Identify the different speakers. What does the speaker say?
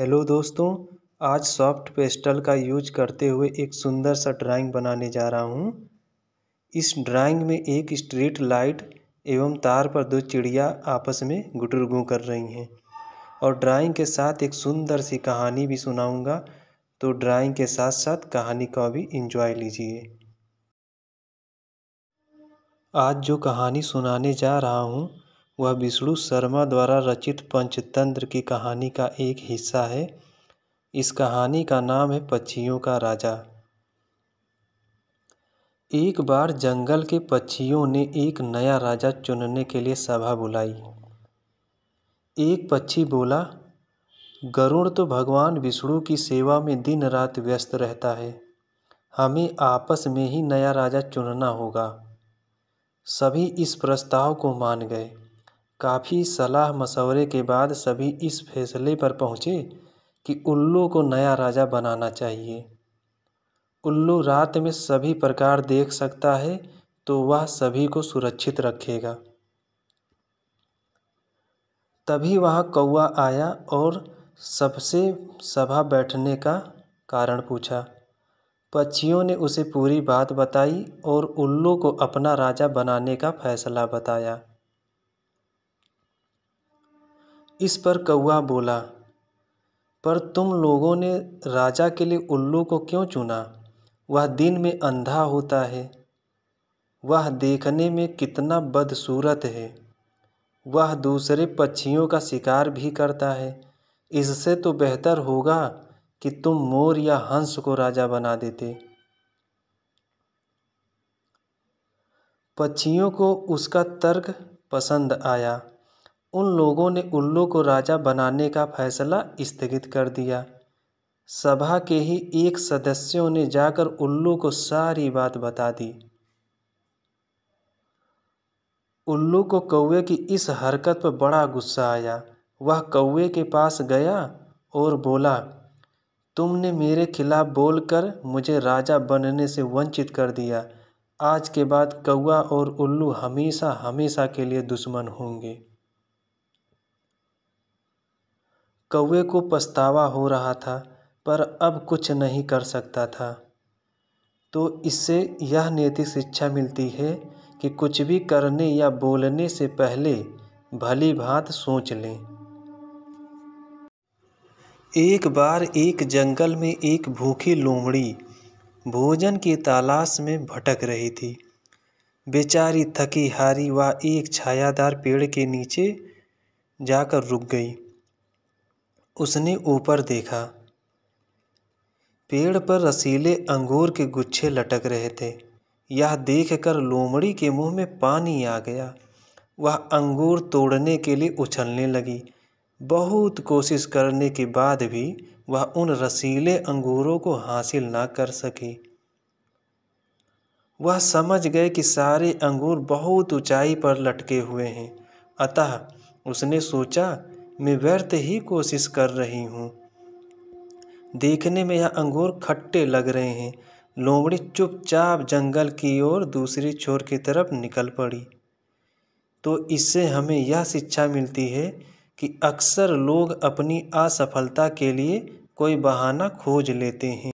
Speaker 1: hello दोस्तों आज soft pastel का यूज करते हुए एक सुंदर सा ड्राइंग बनाने जा रहा हूँ इस ड्राइंग में एक स्ट्रीट लाइट एवं तार पर दो चिड़िया आपस में गुटरगू कर रही हैं और ड्राइंग के साथ एक सुंदर सी कहानी भी सुनाऊंगा तो ड्राइंग के साथ साथ कहानी का भी इंजॉय लीजिए आज जो कहानी सुनाने जा रहा हूँ वह विष्णु शर्मा द्वारा रचित पंचतंत्र की कहानी का एक हिस्सा है इस कहानी का नाम है पक्षियों का राजा एक बार जंगल के पक्षियों ने एक नया राजा चुनने के लिए सभा बुलाई एक पक्षी बोला गरुण तो भगवान विष्णु की सेवा में दिन रात व्यस्त रहता है हमें आपस में ही नया राजा चुनना होगा सभी इस प्रस्ताव को मान गए काफ़ी सलाह मशवरे के बाद सभी इस फैसले पर पहुँचे कि उल्लू को नया राजा बनाना चाहिए उल्लू रात में सभी प्रकार देख सकता है तो वह सभी को सुरक्षित रखेगा तभी वह कौआ आया और सबसे सभा बैठने का कारण पूछा पक्षियों ने उसे पूरी बात बताई और उल्लू को अपना राजा बनाने का फैसला बताया इस पर कौआ बोला पर तुम लोगों ने राजा के लिए उल्लू को क्यों चुना वह दिन में अंधा होता है वह देखने में कितना बदसूरत है वह दूसरे पक्षियों का शिकार भी करता है इससे तो बेहतर होगा कि तुम मोर या हंस को राजा बना देते पक्षियों को उसका तर्क पसंद आया उन लोगों ने उल्लू को राजा बनाने का फैसला स्थगित कर दिया सभा के ही एक सदस्यों ने जाकर उल्लू को सारी बात बता दी उल्लू को कौवे की इस हरकत पर बड़ा गुस्सा आया वह कौवे के पास गया और बोला तुमने मेरे खिलाफ़ बोलकर मुझे राजा बनने से वंचित कर दिया आज के बाद कौवा और उल्लू हमेशा हमेशा के लिए दुश्मन होंगे कौवे को पछतावा हो रहा था पर अब कुछ नहीं कर सकता था तो इससे यह नैतिक शिक्षा मिलती है कि कुछ भी करने या बोलने से पहले भली भांत सोच लें एक बार एक जंगल में एक भूखी लोमड़ी भोजन की तलाश में भटक रही थी बेचारी थकी हारी व एक छायादार पेड़ के नीचे जाकर रुक गई उसने ऊपर देखा पेड़ पर रसीले अंगूर के गुच्छे लटक रहे थे यह देखकर लोमड़ी के मुंह में पानी आ गया वह अंगूर तोड़ने के लिए उछलने लगी बहुत कोशिश करने के बाद भी वह उन रसीले अंगूरों को हासिल ना कर सकी वह समझ गए कि सारे अंगूर बहुत ऊंचाई पर लटके हुए हैं अतः उसने सोचा मैं व्यर्थ ही कोशिश कर रही हूँ देखने में यह अंगूर खट्टे लग रहे हैं लोमड़ी चुपचाप जंगल की ओर दूसरी छोर की तरफ निकल पड़ी तो इससे हमें यह शिक्षा मिलती है कि अक्सर लोग अपनी असफलता के लिए कोई बहाना खोज लेते हैं